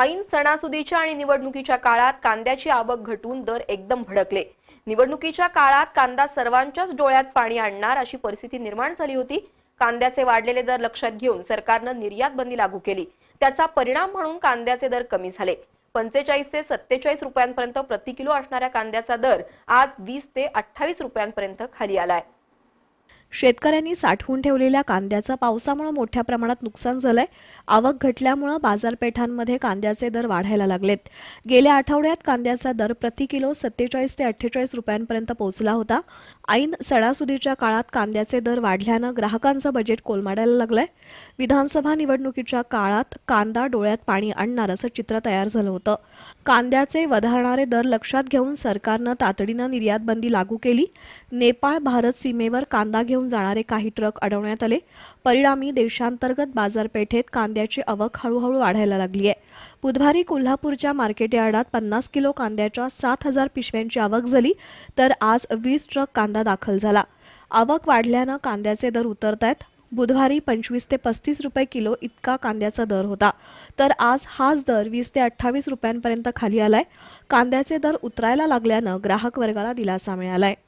ऐन सणासुदीच्या आणि निवडणुकीच्या काळात कांद्याची आवक घटून दर एकदम भडकले निवडणुकीच्या काळात कांदा सर्वांच्याच डोळ्यात पाणी आणणार अशी परिस्थिती निर्माण झाली होती कांद्याचे वाढलेले दर लक्षात घेऊन सरकारनं निर्यात बंदी लागू केली त्याचा परिणाम म्हणून कांद्याचे दर कमी झाले पंचेचाळीस ते सत्तेचाळीस रुपयांपर्यंत प्रति किलो असणाऱ्या कांद्याचा दर आज वीस ते अठ्ठावीस रुपयांपर्यंत खाली आलाय शेतकऱ्यांनी साठवून ठेवलेल्या कांद्याचं पावसामुळे मोठ्या प्रमाणात नुकसान झालंय आवक घटल्यामुळे बाजारपेठांमध्ये कांद्याचे दर वाढायला लागलेत गेल्या आठवड्यात कांद्याचा दर प्रति किलो सत्तेचाळीस ते अठ्ठेचाळीस रुपयांपर्यंत पोहोचला होता ऐन सणासुदीच्या काळात कांद्याचे दर वाढल्यानं ग्राहकांचं बजेट कोलमाडायला लागलंय विधानसभा निवडणुकीच्या काळात कांदा डोळ्यात पाणी आणणार असं चित्र तयार झालं होतं कांद्याचे वधारणारे दर लक्षात घेऊन सरकारनं तातडीनं निर्यात बंदी लागू केली नेपाळ भारत सीमेवर कांदा घेऊन जाणारे काही ट्रक अडवण्यात आले परिणामी देशांतर्गत बाजारपेठेत कांद्याची आवक हळूहळू वाढायला लागली आहे बुधवारी कोल्हापूरच्या मार्केट यार्डात पन्नास किलो कांद्याच्या सात हजार पिशव्यांची आवक झाली तर आज वीस ट्रक कांदा दाखल झाला आवक वाढल्यानं कांद्याचे दर उतरत आहेत बुधवारी पंचवीस ते पस्तीस रुपये किलो इतका कांद्याचा दर होता तर आज हाच दर वीस ते अठ्ठावीस रुपयांपर्यंत खाली आलाय कांद्याचे दर उतरायला लागल्यानं ग्राहक वर्गाला दिलासा मिळालाय